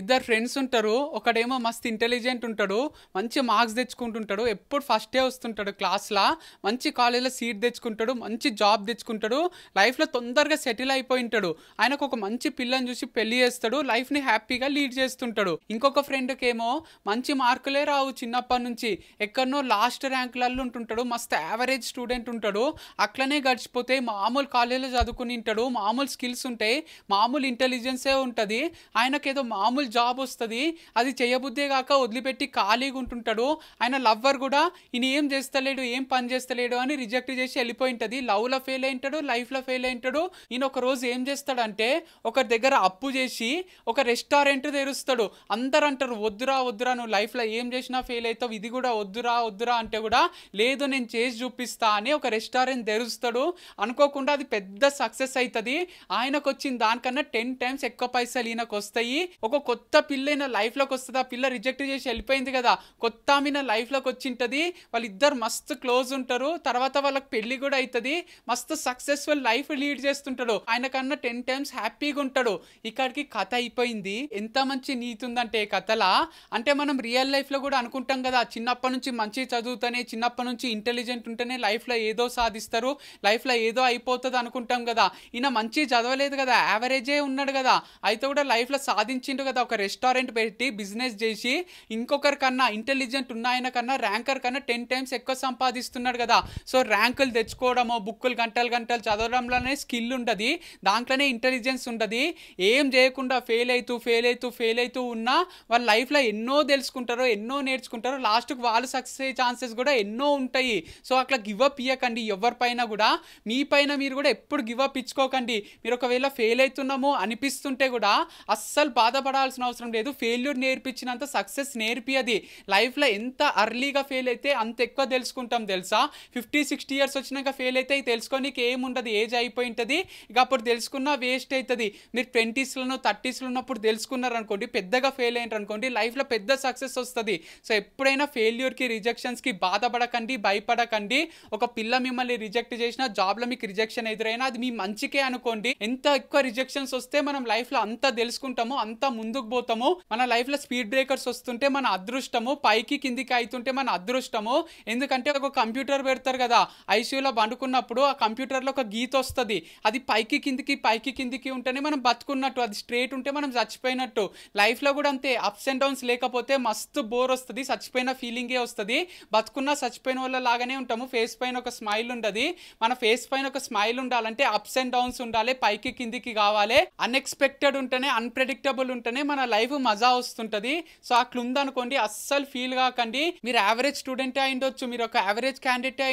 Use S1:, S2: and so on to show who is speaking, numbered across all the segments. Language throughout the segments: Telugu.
S1: ఇద్దరు ఫ్రెండ్స్ ఉంటారు ఒకడేమో మస్తు ఇంటెలిజెంట్ ఉంటాడు మంచి మార్క్స్ తెచ్చుకుంటుంటాడు ఎప్పుడు ఫస్టే వస్తుంటాడు క్లాస్లో మంచి కాలేజ్లో సీట్ తెచ్చుకుంటాడు మంచి జాబ్ తెచ్చుకుంటాడు లైఫ్లో తొందరగా సెటిల్ అయిపోయి ఉంటాడు ఆయనకు ఒక మంచి పిల్లని చూసి పెళ్లి చేస్తాడు లైఫ్ని హ్యాపీగా లీడ్ చేస్తుంటాడు ఇంకొక ఫ్రెండ్కి ఏమో మంచి మార్కులే రావు చిన్నప్పటి నుంచి ఎక్కడనో లాస్ట్ ర్యాంకులలో ఉంటుంటాడు మస్తు యావరేజ్ స్టూడెంట్ ఉంటాడు అట్లనే గడిచిపోతే మామూలు కాలేజీలో చదువుకుని ఉంటాడు మామూలు స్కిల్స్ ఉంటాయి మామూలు ఇంటెలిజెన్సే ఉంటుంది ఆయనకేదో మామూలు సూటబుల్ జాబ్ వస్తుంది అది చేయబుద్దే కాక వదిలిపెట్టి ఖాళీగా ఉంటుంటాడు ఆయన లవ్వర్ కూడా ఈయన ఏం చేస్తలేడు ఏం పని చేస్తలేడు అని రిజెక్ట్ చేసి వెళ్ళిపోయి లవ్ లవ్లో ఫెయిల్ అయింటాడు లైఫ్లో ఫెయిల్ అయింటాడు ఈయన ఒక రోజు ఏం చేస్తాడంటే ఒక దగ్గర అప్పు చేసి ఒక రెస్టారెంట్ తెరుస్తాడు అందరు అంటారు వద్దురా వద్దురా నువ్వు లైఫ్లో ఏం చేసినా ఫెయిల్ అవుతావు ఇది కూడా వద్దురా వద్దురా అంటే కూడా లేదు నేను చేసి చూపిస్తా అని ఒక రెస్టారెంట్ తెరుస్తాడు అనుకోకుండా అది పెద్ద సక్సెస్ అవుతుంది ఆయనకు వచ్చిన దానికన్నా టెన్ టైమ్స్ ఎక్కువ పైసలు ఈయనకు వస్తాయి ఒక కొత్త పిల్లైన లైఫ్లోకి వస్తుంది ఆ పిల్ల రిజెక్ట్ చేసి వెళ్ళిపోయింది కదా కొత్త ఆమెన లైఫ్లోకి వచ్చింటుంది వాళ్ళిద్దరు మస్తు క్లోజ్ ఉంటారు తర్వాత వాళ్ళకి పెళ్లి కూడా అవుతుంది మస్తు సక్సెస్ఫుల్ లైఫ్ లీడ్ చేస్తుంటాడు ఆయన కన్నా టెన్ టైమ్స్ హ్యాపీగా ఉంటాడు ఇక్కడికి కథ అయిపోయింది ఎంత మంచి నీతి ఉందంటే కథలా అంటే మనం రియల్ లైఫ్లో కూడా అనుకుంటాం కదా చిన్నప్పటి నుంచి మంచి చదువుతూనే చిన్నప్పటి నుంచి ఇంటెలిజెంట్ ఉంటేనే లైఫ్లో ఏదో సాధిస్తారు లైఫ్లో ఏదో అయిపోతుంది అనుకుంటాం కదా ఈయన మంచి చదవలేదు కదా యావరేజే ఉన్నాడు కదా అయితే కూడా లైఫ్లో సాధించిండు కదా ఒక రెస్టారెంట్ పెట్టి బిజినెస్ చేసి ఇంకొకరి కన్నా ఇంటెలిజెంట్ ఉన్న ఆయన కన్నా ర్యాంకర్ కన్నా టెన్ టైమ్స్ ఎక్కువ సంపాదిస్తున్నాడు కదా సో ర్యాంకులు తెచ్చుకోవడము బుక్కులు గంటలు గంటలు చదవడంలోనే స్కిల్ ఉంటుంది దాంట్లోనే ఇంటెలిజెన్స్ ఉంటుంది ఏం చేయకుండా ఫెయిల్ అవుతూ ఫెయిల్ అవుతూ ఫెయిల్ అవుతూ ఉన్నా వాళ్ళ లైఫ్లో ఎన్నో తెలుసుకుంటారో ఎన్నో నేర్చుకుంటారో లాస్ట్కి వాళ్ళు సక్సెస్ అయ్యే ఛాన్సెస్ కూడా ఎన్నో ఉంటాయి సో అట్లా గివప్ ఇవ్వకండి ఎవరిపైన కూడా మీ పైన మీరు కూడా ఎప్పుడు గివప్ ఇచ్చుకోకండి మీరు ఒకవేళ ఫెయిల్ అవుతున్నాము అనిపిస్తుంటే కూడా అస్సలు బాధపడాల్సి భయపడాల్సిన అవసరం లేదు ఫెయిల్యూర్ నేర్పించినంత సక్సెస్ నేర్పియది లైఫ్లో ఎంత అర్లీగా ఫెయిల్ అయితే అంత ఎక్కువ తెలుసుకుంటాం తెలుసా ఫిఫ్టీ సిక్స్టీ ఇయర్స్ వచ్చినాక ఫెయిల్ అయితే తెలుసుకోనికి ఏముండదు ఏజ్ అయిపోయి ఉంటుంది ఇక అప్పుడు తెలుసుకున్నా వేస్ట్ అవుతుంది మీరు ట్వంటీస్లోనో థర్టీస్లో ఉన్నప్పుడు తెలుసుకున్నారనుకోండి పెద్దగా ఫెయిల్ అయినారు అనుకోండి లైఫ్లో పెద్ద సక్సెస్ వస్తుంది సో ఎప్పుడైనా ఫెయిల్యూర్కి రిజెక్షన్స్కి బాధపడకండి భయపడకండి ఒక పిల్ల మిమ్మల్ని రిజెక్ట్ చేసినా జాబ్లో మీకు రిజెక్షన్ ఎదురైనా అది మీ మంచికే అనుకోండి ఎంత ఎక్కువ రిజెక్షన్స్ వస్తే మనం లైఫ్లో అంత తెలుసుకుంటామో అంత ముందు ఎందుకు పోతాము మన లైఫ్లో స్పీడ్ బ్రేకర్స్ వస్తుంటే మన అదృష్టము పైకి కిందికి అవుతుంటే మన అదృష్టము ఎందుకంటే ఒక కంప్యూటర్ పెడతారు కదా ఐసీయూలో పండుకున్నప్పుడు ఆ కంప్యూటర్లో ఒక గీత వస్తుంది అది పైకి కిందికి పైకి కిందికి ఉంటేనే మనం బతుకున్నట్టు అది స్ట్రేట్ ఉంటే మనం చచ్చిపోయినట్టు లైఫ్లో కూడా అంతే అప్స్ అండ్ డౌన్స్ లేకపోతే మస్తు బోర్ వస్తుంది చచ్చిపోయిన ఫీలింగే వస్తుంది బతుకున్నా చచ్చిపోయిన వాళ్ళ లాగానే ఉంటాము ఫేస్ పైన ఒక స్మైల్ ఉండదు మన ఫేస్ పైన ఒక స్మైల్ ఉండాలంటే అప్స్ అండ్ డౌన్స్ ఉండాలి పైకి కిందికి కావాలి అన్ఎక్స్పెక్టెడ్ ఉంటేనే అన్ప్రెడిక్టబుల్ ఉంటేనే ఉంటేనే మన లైఫ్ మజా వస్తుంటది సో ఆ క్లుంద్ అనుకోండి అస్సలు ఫీల్ కాకండి మీరు యావరేజ్ స్టూడెంటే ఉండొచ్చు మీరు ఒక యావరేజ్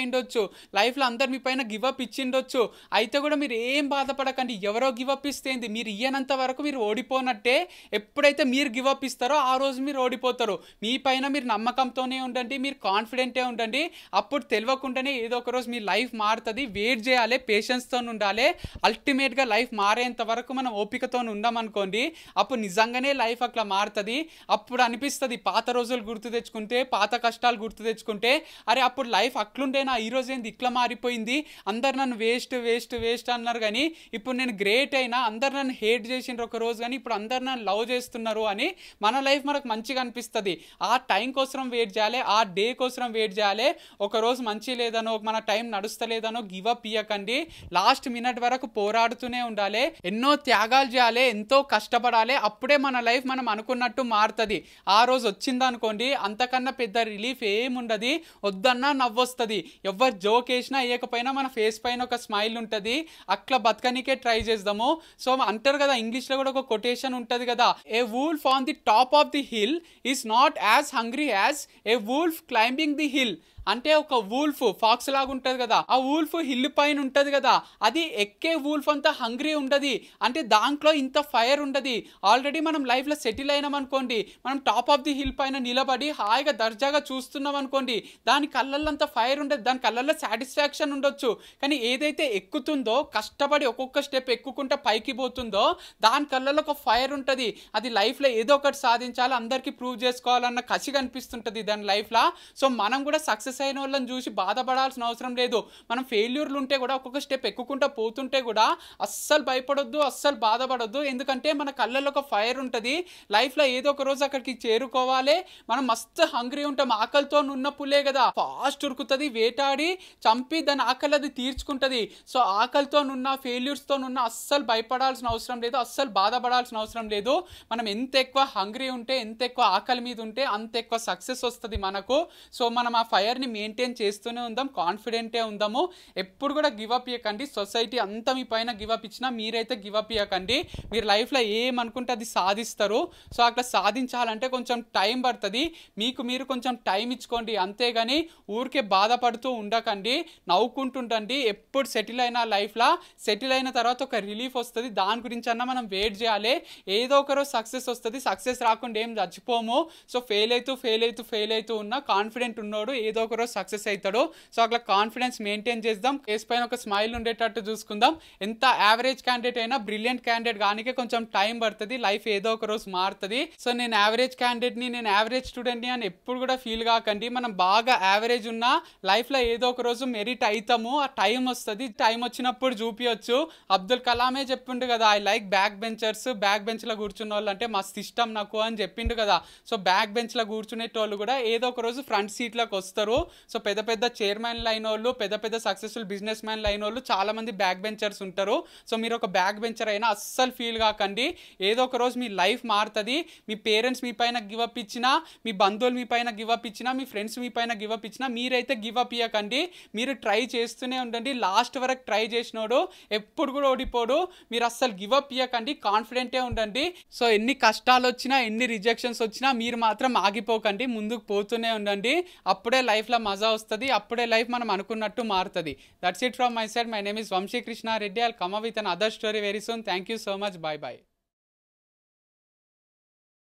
S1: ఉండొచ్చు లైఫ్ లైఫ్లో అందరు మీ పైన గివప్ ఇచ్చిండొచ్చు అయితే కూడా మీరు ఏం బాధపడకండి ఎవరో గివప్ ఇస్తే మీరు ఇయ్యనంత వరకు మీరు ఓడిపోనట్టే ఎప్పుడైతే మీరు గివప్ ఇస్తారో ఆ రోజు మీరు ఓడిపోతారు మీ పైన మీరు నమ్మకంతోనే ఉండండి మీరు కాన్ఫిడెంటే ఉండండి అప్పుడు తెలియకుండానే ఏదో ఒక రోజు మీ లైఫ్ మారుతుంది వెయిట్ చేయాలి పేషెన్స్తో ఉండాలి అల్టిమేట్గా లైఫ్ మారేంత వరకు మనం ఓపికతో ఉండమనుకోండి అప్పుడు నిజంగా నిజంగానే లైఫ్ అట్లా మారుతుంది అప్పుడు అనిపిస్తుంది పాత రోజులు గుర్తు తెచ్చుకుంటే పాత కష్టాలు గుర్తు తెచ్చుకుంటే అరే అప్పుడు లైఫ్ అట్లుండేనా రోజు ఏంది ఇట్లా మారిపోయింది అందరు నన్ను వేస్ట్ వేస్ట్ వేస్ట్ అన్నారు కానీ ఇప్పుడు నేను గ్రేట్ అయినా అందరు నన్ను హేట్ చేసిన ఒక రోజు కానీ ఇప్పుడు అందరు నన్ను లవ్ చేస్తున్నారు అని మన లైఫ్ మనకు మంచిగా అనిపిస్తుంది ఆ టైం కోసం వెయిట్ చేయాలి ఆ డే కోసం వెయిట్ చేయాలి ఒకరోజు మంచి లేదనో మన టైం నడుస్తలేదనో గివ్ అప్ ఇవ్వకండి లాస్ట్ మినిట్ వరకు పోరాడుతూనే ఉండాలి ఎన్నో త్యాగాలు చేయాలి ఎంతో కష్టపడాలి అప్పుడే మన మన లైఫ్ మనం అనుకున్నట్టు మారుతుంది ఆ రోజు వచ్చిందనుకోండి అంతకన్నా పెద్ద రిలీఫ్ ఏముండదు వద్దన్నా నవ్వొస్తుంది ఎవరు జోక్ వేసినా వేయకపోయినా మన ఫేస్ పైన ఒక స్మైల్ ఉంటుంది అట్లా బతకనికే ట్రై చేద్దాము సో అంటారు కదా ఇంగ్లీష్లో కూడా ఒక కొటేషన్ ఉంటుంది కదా a wolf on the top of the hill is not as hungry as a wolf climbing the hill అంటే ఒక వూల్ఫ్ ఫాక్స్ లాగా ఉంటుంది కదా ఆ వూల్ఫ్ హిల్ పైన ఉంటుంది కదా అది ఎక్కే వూల్ఫ్ అంతా హంగ్రీ ఉండదు అంటే దాంట్లో ఇంత ఫైర్ ఉండదు ఆల్రెడీ మనం లైఫ్లో సెటిల్ అయినాం అనుకోండి మనం టాప్ ఆఫ్ ది హిల్ పైన నిలబడి హాయిగా దర్జాగా చూస్తున్నాం అనుకోండి దాని కళ్ళల్లో అంత ఫైర్ ఉండదు దాని కళ్ళల్లో సాటిస్ఫాక్షన్ ఉండొచ్చు కానీ ఏదైతే ఎక్కుతుందో కష్టపడి ఒక్కొక్క స్టెప్ ఎక్కుకుంటే పైకి పోతుందో దాని కళ్ళల్లో ఒక ఫైర్ ఉంటుంది అది లైఫ్లో ఏదో ఒకటి సాధించాలి అందరికీ ప్రూవ్ చేసుకోవాలన్న కసి కనిపిస్తుంటుంది దాని లైఫ్లో సో మనం కూడా సక్సెస్ సక్సెస్ అయిన వాళ్ళని చూసి బాధపడాల్సిన అవసరం లేదు మనం ఫెయిల్యూర్లు ఉంటే కూడా ఒక్కొక్క స్టెప్ ఎక్కుకుంటూ పోతుంటే కూడా అస్సలు భయపడొద్దు అస్సలు బాధపడొద్దు ఎందుకంటే మన కళ్ళల్లో ఒక ఫైర్ ఉంటుంది లైఫ్లో ఏదో ఒక రోజు అక్కడికి చేరుకోవాలి మనం మస్తు హంగ్రీ ఉంటాం ఆకలితో ఉన్న పులే కదా ఫాస్ట్ ఉరుకుతుంది వేటాడి చంపి దాని ఆకలి అది తీర్చుకుంటుంది సో ఆకలితో నున్న ఫెయిల్యూర్స్తో నున్న అస్సలు భయపడాల్సిన అవసరం లేదు అస్సలు బాధపడాల్సిన అవసరం లేదు మనం ఎంత ఎక్కువ హంగ్రీ ఉంటే ఎంత ఎక్కువ ఆకలి మీద ఉంటే అంత ఎక్కువ సక్సెస్ వస్తుంది మనకు సో మనం ఆ ఫైర్ని మెయింటైన్ చేస్తూనే ఉందాం కాన్ఫిడెంటే ఉందాము ఎప్పుడు కూడా గివప్ ఇవ్వకండి సొసైటీ అంతా మీ పైన గివప్ ఇచ్చినా మీరైతే గివప్ ఇవ్వకండి మీరు లైఫ్లో ఏమనుకుంటే అది సాధిస్తారు సో అట్లా సాధించాలంటే కొంచెం టైం పడుతుంది మీకు మీరు కొంచెం టైం ఇచ్చుకోండి అంతేగాని ఊరికే బాధపడుతూ ఉండకండి నవ్వుకుంటుండండి ఎప్పుడు సెటిల్ అయిన లైఫ్లో సెటిల్ అయిన తర్వాత ఒక రిలీఫ్ వస్తుంది దాని గురించి అన్న మనం వెయిట్ చేయాలి ఏదో ఒకరో సక్సెస్ వస్తుంది సక్సెస్ రాకుండా ఏం చచ్చిపోము సో ఫెయిల్ అవుతూ ఫెయిల్ అవుతూ ఫెయిల్ అవుతూ ఉన్నా కాన్ఫిడెంట్ ఉన్నాడు ఏదో ఒకరోజు సక్సెస్ అవుతాడు సో అట్లా కాన్ఫిడెన్స్ మెయింటైన్ చేద్దాం కేసు పైన ఒక స్మైల్ ఉండేటట్టు చూసుకుందాం ఎంత యావరేజ్ క్యాండిడేట్ అయినా బ్రిలియంట్ క్యాండిడేట్ కానికే కొంచెం టైం పడుతుంది లైఫ్ ఏదో ఒక రోజు మారుతుంది సో నేను యావరేజ్ క్యాండిడేట్ని నేను యావరేజ్ స్టూడెంట్ని అని ఎప్పుడు కూడా ఫీల్ కాకండి మనం బాగా యావరేజ్ ఉన్నా లైఫ్లో ఏదో ఒక రోజు మెరిట్ అవుతాము ఆ టైం వస్తుంది టైం వచ్చినప్పుడు చూపించచ్చు అబ్దుల్ కలామే చెప్పిండు కదా I like back benchers back బెంచ్లో కూర్చున్న వాళ్ళు అంటే మా సిస్టమ్ నాకు అని చెప్పిండు కదా సో బ్యాక్ బెంచ్లో కూర్చునేటోళ్ళు కూడా ఏదో ఒక రోజు ఫ్రంట్ సీట్లోకి వస్తారు సో పెద్ద పెద్ద చైర్మన్ లైన్ వాళ్ళు పెద్ద పెద్ద సక్సెస్ఫుల్ బిజినెస్ మ్యాన్ లైన్ వాళ్ళు చాలామంది బ్యాక్ బెంచర్స్ ఉంటారు సో మీరు ఒక బ్యాక్ బెంచర్ అయినా అస్సలు ఫీల్ కాకండి ఏదో ఒక రోజు మీ లైఫ్ మారుతుంది మీ పేరెంట్స్ మీ పైన గివప్ ఇచ్చినా మీ బంధువులు మీ పైన గివప్ ఇచ్చినా మీ ఫ్రెండ్స్ మీ పైన గివప్ ఇచ్చినా మీరైతే గివప్ ఇవ్వకండి మీరు ట్రై చేస్తూనే ఉండండి లాస్ట్ వరకు ట్రై చేసినోడు ఎప్పుడు కూడా ఓడిపోడు మీరు అస్సలు గివప్ ఇవ్వకండి కాన్ఫిడెంటే ఉండండి సో ఎన్ని కష్టాలు వచ్చినా ఎన్ని రిజెక్షన్స్ వచ్చినా మీరు మాత్రం ఆగిపోకండి ముందుకు పోతూనే ఉండండి అప్పుడే లైఫ్ లైఫ్లో మజా వస్తుంది అప్పుడే లైఫ్ మనం అనుకున్నట్టు మారుతుంది that's it from my side my name is Vamsikrishnareddy Reddy come with another story very soon thank you so much bye bye